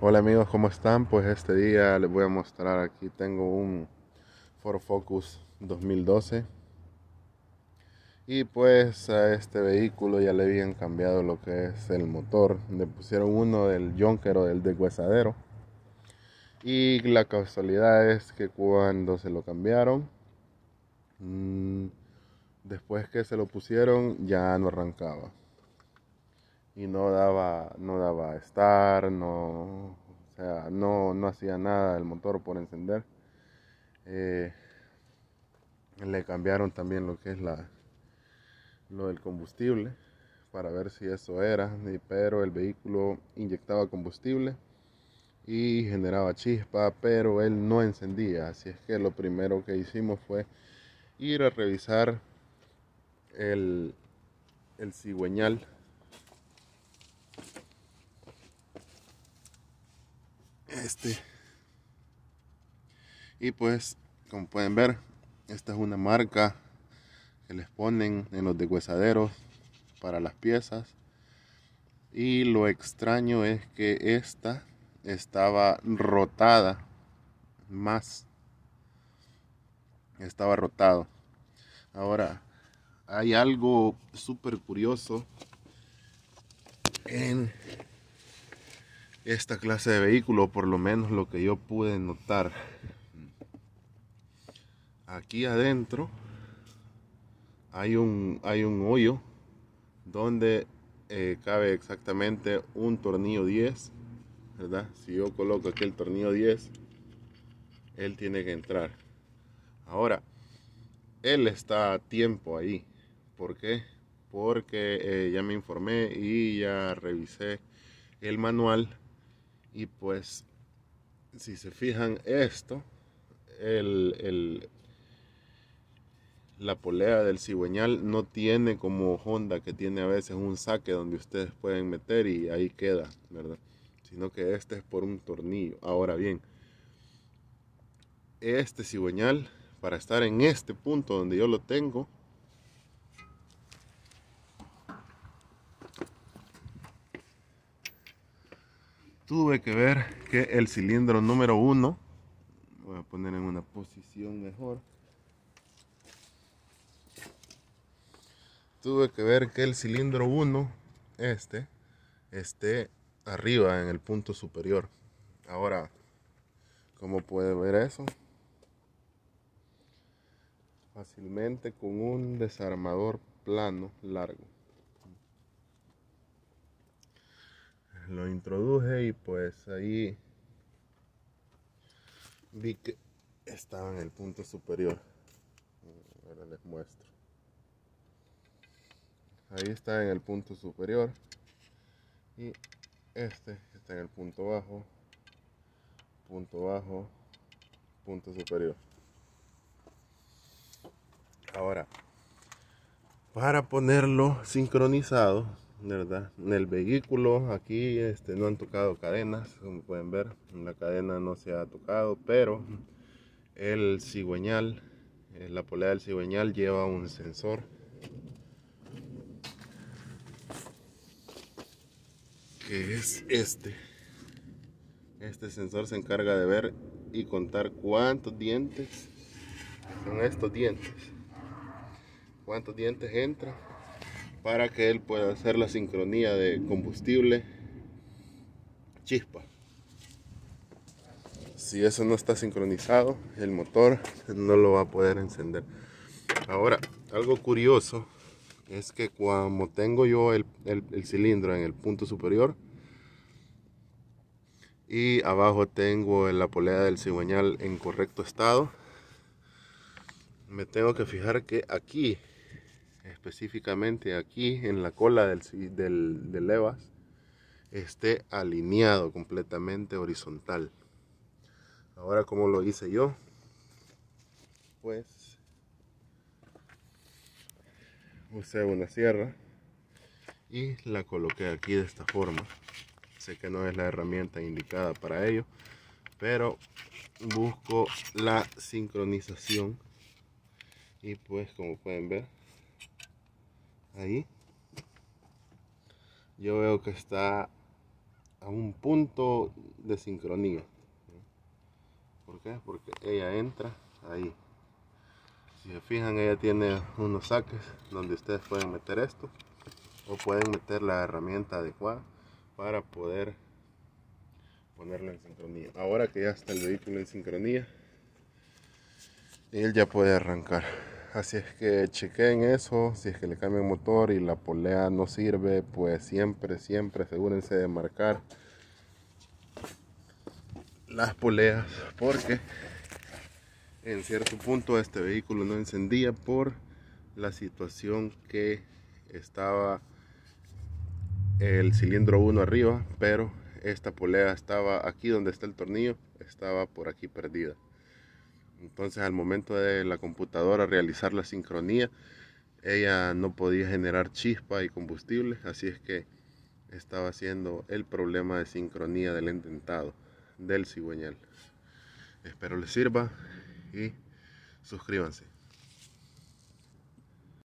Hola amigos, ¿cómo están? Pues este día les voy a mostrar, aquí tengo un Ford Focus 2012 y pues a este vehículo ya le habían cambiado lo que es el motor, le pusieron uno del Jonker o del deshuesadero y la casualidad es que cuando se lo cambiaron, mm, después que se lo pusieron ya no arrancaba y no daba, no daba estar, no, no, no hacía nada el motor por encender. Eh, le cambiaron también lo que es la, lo del combustible para ver si eso era, pero el vehículo inyectaba combustible y generaba chispa, pero él no encendía, así es que lo primero que hicimos fue ir a revisar el, el cigüeñal este. Y pues, como pueden ver, esta es una marca que les ponen en los deshuesaderos para las piezas. Y lo extraño es que esta estaba rotada más. Estaba rotado. Ahora, hay algo súper curioso en esta clase de vehículo, por lo menos lo que yo pude notar. Aquí adentro hay un, hay un hoyo donde eh, cabe exactamente un tornillo 10, ¿verdad? Si yo coloco aquí el tornillo 10, él tiene que entrar. Ahora, él está a tiempo ahí. ¿Por Porque eh, ya me informé y ya revisé el manual y pues, si se fijan esto, el, la polea del cigüeñal no tiene como Honda que tiene a veces un saque donde ustedes pueden meter y ahí queda, ¿verdad? Sino que este es por un tornillo. Ahora bien, este cigüeñal, para estar en este punto donde yo lo tengo, tuve que ver que el cilindro número 1 voy a poner en una posición mejor tuve que ver que el cilindro 1 este esté arriba en el punto superior ahora como puede ver eso fácilmente con un desarmador plano largo lo introduje y pues ahí vi que estaba en el punto superior. Ahora les muestro. Ahí está en el punto superior. Y este está en el punto bajo. Punto bajo. Punto superior. Ahora, para ponerlo sincronizado, en el vehículo aquí este no han tocado cadenas como pueden ver la cadena no se ha tocado pero el cigüeñal eh, la polea del cigüeñal lleva un sensor que es este este sensor se encarga de ver y contar cuántos dientes son estos dientes cuántos dientes Entra para que él pueda hacer la sincronía de combustible chispa. Si eso no está sincronizado, el motor no lo va a poder encender. Ahora, algo curioso es que cuando tengo yo el, cilindro en el punto superior y abajo tengo la polea del cigüeñal en correcto estado, me tengo que fijar que aquí específicamente aquí en la cola del, del, esté alineado completamente horizontal. Ahora, como lo hice yo? Pues usé una sierra y la coloqué aquí de esta forma. Sé que no es la herramienta indicada para ello, pero busco la sincronización y pues como pueden ver ahí. Yo veo que está a un punto de sincronía. ¿Por qué? Porque ella entra ahí. Si se fijan, ella tiene unos saques donde ustedes pueden meter esto o pueden meter la herramienta adecuada para poder Ponerla en sincronía. Ahora que ya está el vehículo en sincronía, él ya puede arrancar. Así es que chequen eso, si es que le cambian motor y la polea no sirve, pues siempre, siempre asegúrense de marcar las poleas porque en cierto punto este vehículo no encendía por la situación que estaba el cilindro 1 arriba, pero esta polea estaba aquí donde está el tornillo, estaba por aquí perdida. Entonces al momento de la computadora realizar la sincronía, ella no podía generar chispa y combustible, así es que estaba haciendo el problema de sincronía del intentado del cigüeñal. Espero les sirva y suscríbanse.